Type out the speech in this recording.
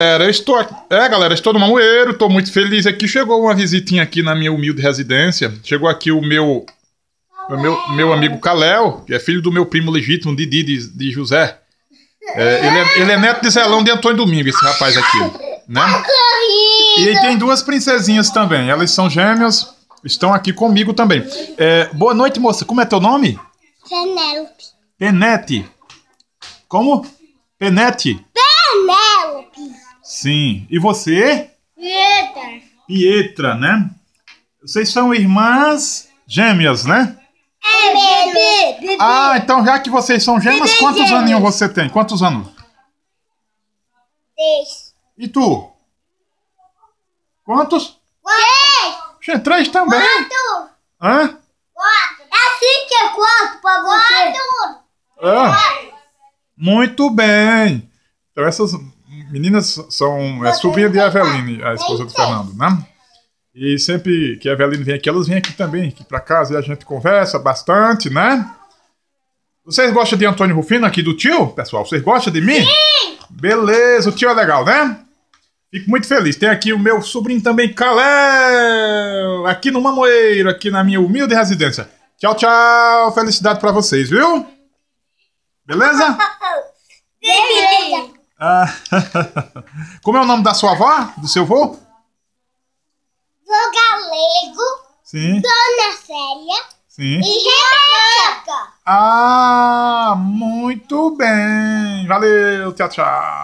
Galera, estou aqui... É, galera, estou no Mamoeiro, estou muito feliz aqui. Chegou uma visitinha aqui na minha humilde residência. Chegou aqui o meu o meu, meu amigo Caléo, que é filho do meu primo legítimo, Didi, de, de José. É, ele, é, ele, é, neto de Zelão de Antônio Domingos, esse rapaz aqui. Né? E tem duas princesinhas também. Elas são gêmeas, estão aqui comigo também. É, boa noite, moça. Como é teu nome? Penelope. Penete. Como? Penete. Penete. Sim. E você? Pietra. Pietra, né? Vocês são irmãs gêmeas, né? É, é bebê, Ah, então já que vocês são gêmeas, bebê quantos gêmeas. aninhos você tem? Quantos anos? Três. E tu? Quantos? Quatro. Três. Três também? Quatro. Hã? Quatro. É assim que é quatro pra você. Quatro. Ah, muito bem. Então essas meninas são é, sobrinha é de Eveline, a esposa é do Fernando, né? E sempre que a Eveline vem aqui, elas vêm aqui também, aqui pra casa, e a gente conversa bastante, né? Vocês gostam de Antônio Rufino aqui do tio, pessoal? Vocês gostam de mim? Sim! Beleza, o tio é legal, né? Fico muito feliz. Tem aqui o meu sobrinho também, Calé, aqui no Mamoeiro, aqui na minha humilde residência. Tchau, tchau. Felicidade para vocês, viu? Beleza? Beleza. Ah, como é o nome da sua avó? Do seu avô? Vô Galego. Sim. Dona Célia. Sim. E Rebeca. Ah, muito bem. Valeu, tchau, tchau.